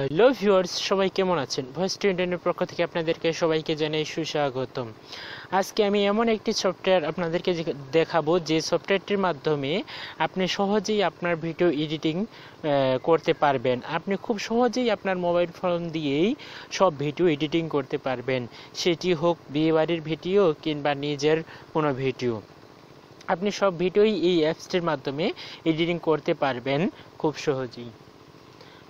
hello viewers সবাই কেমন আছেন ভয়েস ইন্টারনেটের পক্ষ থেকে আপনাদেরকে সবাইকে জানাই সুস্বাগতম আজকে আমি এমন একটি সফটওয়্যার আপনাদেরকে দেখাবো যে সফটওয়্যারটির মাধ্যমে আপনি সহজেই আপনার ভিডিও এডিটিং করতে পারবেন আপনি খুব সহজেই আপনার মোবাইল ফোন দিয়েই সব ভিডিও এডিটিং করতে পারবেন সেটি হোক বিয়েবাড়ির ভিডিও কিংবা নিজের কোনো ভিডিও আপনি সব ভিডিওই এই অ্যাপসটির মাধ্যমে এডিটিং করতে পারবেন খুব সহজেই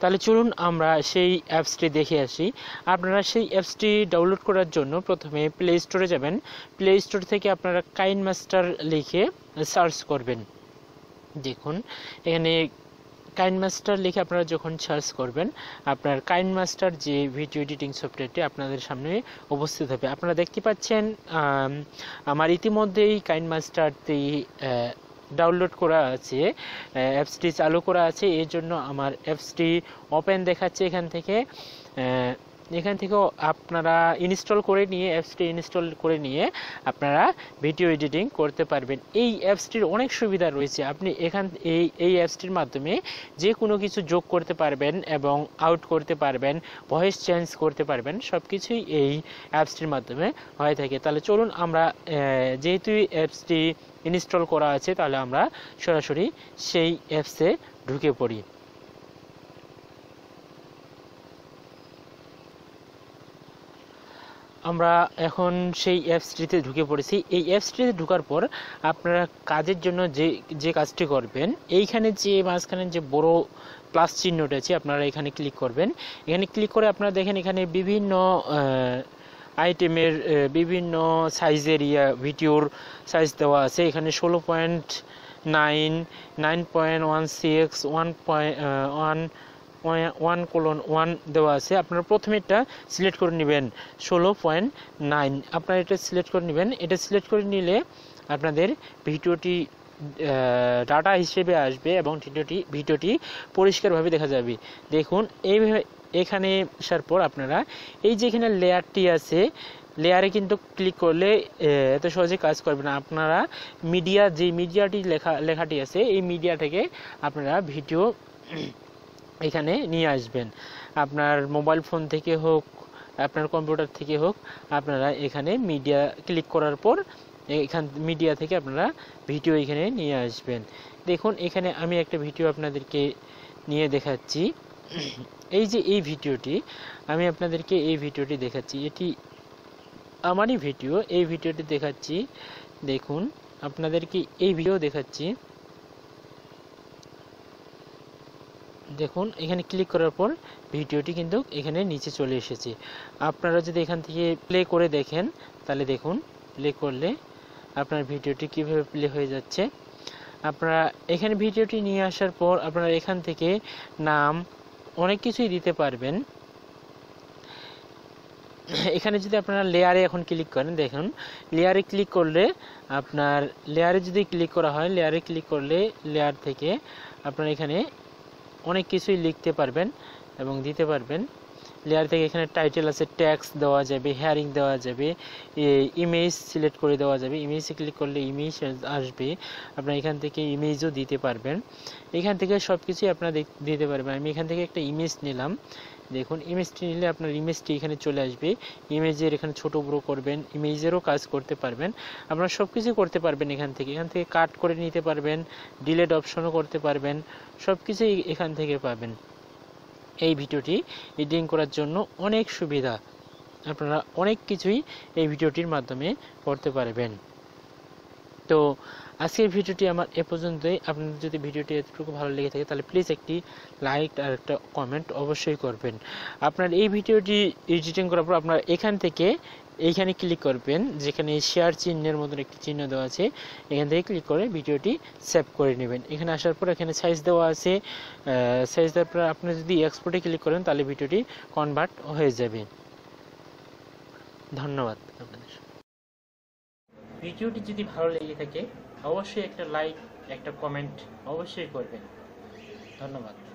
তাহলে চলুন আমরা সেই অ্যাপসটি দেখে আসি আপনারা সেই অ্যাপসটি ডাউনলোড করার জন্য প্রথমে প্লে স্টোরে যাবেন প্লে স্টোর থেকে আপনারা কাইন মাস্টার লিখে সার্চ করবেন দেখুন এখানে কাইন মাস্টার লিখে আপনারা যখন সার্চ করবেন আপনার কাইন মাস্টার যে ভিডিও এডিটিং সফটওয়্যারটি আপনাদের সামনে উপস্থিত হবে আপনারা দেখতে পাচ্ছেন আমার ইতিমধ্যেই কাইন মাস্টারটি ডাউনলোড করা আছে অ্যাপসটি চালু করা আছে এই জন্য আমার অ্যাপসটি ওপেন দেখাচ্ছে এখান থেকে এখান থেকেও আপনারা ইনস্টল করে নিয়ে অ্যাপসটি ইনস্টল করে নিয়ে আপনারা ভিডিও এডিটিং করতে পারবেন এই অ্যাপসটির অনেক সুবিধা রয়েছে আপনি এখান এই এই অ্যাপসটির মাধ্যমে যে কোনো কিছু যোগ করতে পারবেন এবং আউট করতে পারবেন ভয়েস চেঞ্জ করতে পারবেন সব কিছুই এই অ্যাপসটির মাধ্যমে হয়ে থাকে তাহলে চলুন আমরা যেহেতু অ্যাপসটি ইনস্টল করা আছে তাহলে আমরা সরাসরি সেই অ্যাপসে ঢুকে পড়ি আমরা এখন সেই অ্যাপসটিতে ঢুকে পড়েছি এই স্ট্রিতে ঢোকার পর আপনারা কাজের জন্য যে যে কাজটি করবেন এইখানে যে মাঝখানে যে বড় প্লাস চিহ্নটা আছে আপনারা এখানে ক্লিক করবেন এখানে ক্লিক করে আপনারা দেখেন এখানে বিভিন্ন আইটেমের বিভিন্ন সাইজের ইয়া ভিডিওর সাইজ দেওয়া আছে এখানে ষোলো point nine nine point one six one point one one colon one দেওয়া আছে আপনারা প্রথমেরটা সিলেক্ট করে নেবেন ষোলো পয়েন্ট নাইন আপনারা এটা সিলেক্ট করে নেবেন এটা সিলেক্ট করে নিলে আপনাদের ভিডিওটি ডাটা হিসেবে আসবে এবং ভিডিওটি ভিডিওটি পরিষ্কারভাবে দেখা যাবে দেখুন এইভাবে এখানে আসার পর আপনারা এই যে এখানে লেয়ারটি আছে লেয়ারে কিন্তু ক্লিক করলে এত সহজে কাজ করবে না আপনারা মিডিয়া যে মিডিয়াটি লেখা লেখাটি আছে এই মিডিয়া থেকে আপনারা ভিডিও এখানে নিয়ে আসবেন আপনার মোবাইল ফোন থেকে হোক আপনার কম্পিউটার থেকে হোক আপনারা এখানে মিডিয়া ক্লিক করার পর এখান মিডিয়া থেকে আপনারা ভিডিও এখানে নিয়ে আসবেন দেখুন এখানে আমি একটা ভিডিও আপনাদেরকে নিয়ে দেখাচ্ছি এই যে এই ভিডিওটি আমি আপনাদেরকে এই ভিডিওটি দেখাচ্ছি এটি আমারই ভিডিও এই ভিডিওটি দেখাচ্ছি দেখুন আপনাদেরকে এই ভিডিও দেখাচ্ছি দেখুন এখানে ক্লিক করার পর ভিডিওটি কিন্তু এখানে নিচে চলে এসেছে আপনারা যদি এখান থেকে প্লে করে দেখেন তাহলে দেখুন প্লে করলে আপনার ভিডিওটি কিভাবে প্লে হয়ে যাচ্ছে আপনারা এখানে ভিডিওটি নিয়ে আসার পর আপনারা এখান থেকে নাম অনেক কিছুই দিতে পারবেন এখানে যদি আপনারা লেয়ারে এখন ক্লিক করেন দেখুন লেয়ারে ক্লিক করলে আপনার লেয়ারে যদি ক্লিক করা হয় লেয়ারে ক্লিক করলে লেয়ার থেকে আপনার এখানে অনেক কিছুই লিখতে পারবেন এবং দিতে পারবেন লেয়ার থেকে এখানে টাইটেল আছে ট্যাক্স দেওয়া যাবে হেয়ারিং দেওয়া যাবে ইমেজ সিলেক্ট করে দেওয়া যাবে ইমেজে ক্লিক করলে ইমেজ আসবে আপনার এখান থেকে ইমেজও দিতে পারবেন এখান থেকে সব কিছুই আপনার দিতে পারবেন আমি এখান থেকে একটা ইমেজ নিলাম দেখুন ইমেজটি নিলে আপনার ইমেজটি এখানে চলে আসবে ইমেজের এখানে ছোট বড় করবেন ইমেজেরও কাজ করতে পারবেন আপনারা সব কিছু করতে পারবেন এখান থেকে এখান থেকে কাট করে নিতে পারবেন ডিলেট অপশনও করতে পারবেন সব কিছুই এখান থেকে পাবেন এই ভিডিওটি এডিটিং করার জন্য অনেক সুবিধা আপনারা অনেক কিছুই এই ভিডিওটির মাধ্যমে করতে পারবেন তো আজকের ভিডিওটি আমার এ পর্যন্তই আপনাদের যদি ভিডিওটি এতটুকু ভালো লেগে থাকে তাহলে প্লিজ একটি লাইক আর একটা কমেন্ট অবশ্যই করবেন আপনার এই ভিডিওটি এডিটিং করার পর আপনার এখান থেকে এইখানে ক্লিক করবেন যেখানে শেয়ার চিহ্নের মতন একটি চিহ্ন দেওয়া আছে এখান থেকে ক্লিক করে ভিডিওটি সেভ করে নেবেন এখানে আসার পর এখানে সাইজ দেওয়া আছে সাইজ দেওয়ার পর আপনি যদি এক্সপোর্টে ক্লিক করেন তাহলে ভিডিওটি কনভার্ট হয়ে যাবে ধন্যবাদ আপনাদের ভিডিওটি যদি ভালো লেগে থাকে অবশ্যই একটা লাইক একটা কমেন্ট অবশ্যই করবেন ধন্যবাদ